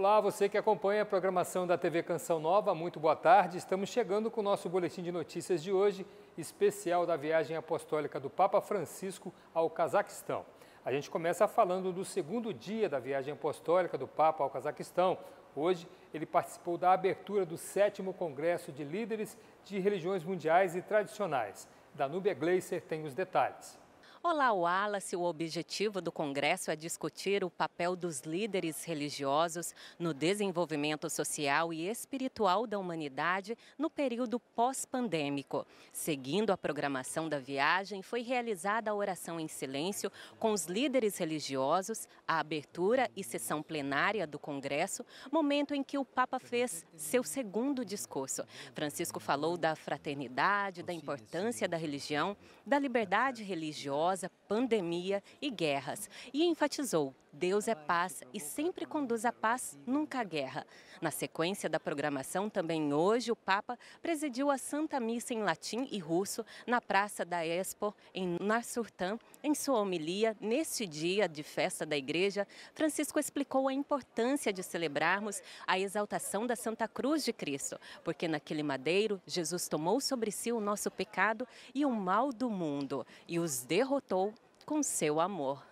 Olá, você que acompanha a programação da TV Canção Nova, muito boa tarde. Estamos chegando com o nosso boletim de notícias de hoje, especial da viagem apostólica do Papa Francisco ao Cazaquistão. A gente começa falando do segundo dia da viagem apostólica do Papa ao Cazaquistão. Hoje, ele participou da abertura do sétimo Congresso de Líderes de Religiões Mundiais e Tradicionais. Danúbia Gleiser tem os detalhes. Olá, Wallace. O objetivo do Congresso é discutir o papel dos líderes religiosos no desenvolvimento social e espiritual da humanidade no período pós-pandêmico. Seguindo a programação da viagem, foi realizada a oração em silêncio com os líderes religiosos, a abertura e sessão plenária do Congresso, momento em que o Papa fez seu segundo discurso. Francisco falou da fraternidade, da importância da religião, da liberdade religiosa perigosa pandemia e guerras e enfatizou Deus é paz e sempre conduz a paz, nunca a guerra. Na sequência da programação, também hoje, o Papa presidiu a Santa Missa em latim e russo na Praça da Expo, em Narsurtã. Em sua homilia, neste dia de festa da Igreja, Francisco explicou a importância de celebrarmos a exaltação da Santa Cruz de Cristo, porque naquele madeiro, Jesus tomou sobre si o nosso pecado e o mal do mundo e os derrotou com seu amor.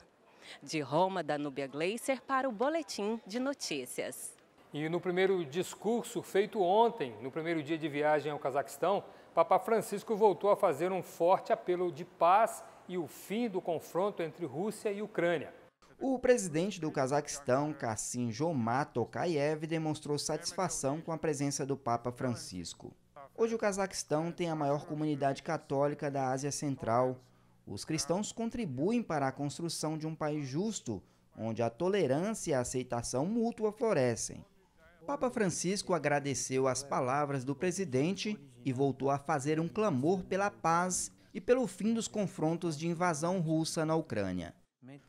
De Roma, da Núbia Gleiser, para o Boletim de Notícias. E no primeiro discurso feito ontem, no primeiro dia de viagem ao Cazaquistão, Papa Francisco voltou a fazer um forte apelo de paz e o fim do confronto entre Rússia e Ucrânia. O presidente do Cazaquistão, Kassim Jomar Tokayev, demonstrou satisfação com a presença do Papa Francisco. Hoje o Cazaquistão tem a maior comunidade católica da Ásia Central os cristãos contribuem para a construção de um país justo, onde a tolerância e a aceitação mútua florescem. Papa Francisco agradeceu as palavras do presidente e voltou a fazer um clamor pela paz e pelo fim dos confrontos de invasão russa na Ucrânia.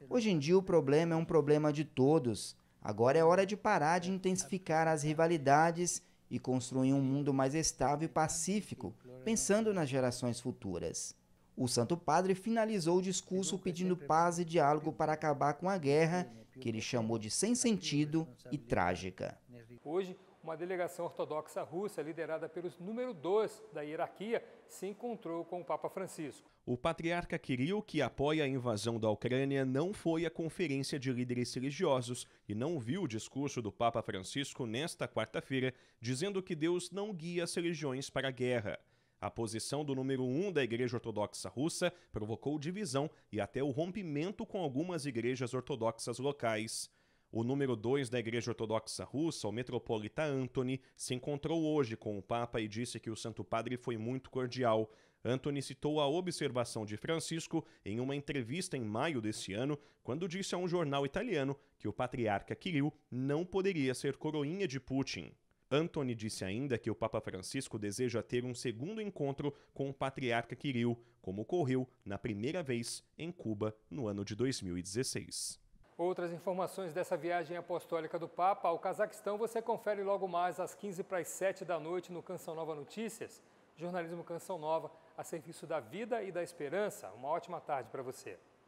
Hoje em dia o problema é um problema de todos. Agora é hora de parar de intensificar as rivalidades e construir um mundo mais estável e pacífico, pensando nas gerações futuras. O Santo Padre finalizou o discurso pedindo é paz e diálogo para acabar com a guerra, né? que ele chamou de sem sentido e trágica. Hoje, uma delegação ortodoxa russa, liderada pelos número 2 da hierarquia, se encontrou com o Papa Francisco. O patriarca Kirill, que apoia a invasão da Ucrânia, não foi à conferência de líderes religiosos e não viu o discurso do Papa Francisco nesta quarta-feira, dizendo que Deus não guia as religiões para a guerra. A posição do número 1 um da Igreja Ortodoxa Russa provocou divisão e até o rompimento com algumas igrejas ortodoxas locais. O número 2 da Igreja Ortodoxa Russa, o metropolita Antony, se encontrou hoje com o Papa e disse que o Santo Padre foi muito cordial. Antony citou a observação de Francisco em uma entrevista em maio desse ano, quando disse a um jornal italiano que o patriarca Kirill não poderia ser coroinha de Putin. Anthony disse ainda que o Papa Francisco deseja ter um segundo encontro com o patriarca Kirill, como ocorreu na primeira vez em Cuba no ano de 2016. Outras informações dessa viagem apostólica do Papa ao Cazaquistão você confere logo mais às 15 para as 7 da noite no Canção Nova Notícias. Jornalismo Canção Nova, a serviço da vida e da esperança. Uma ótima tarde para você.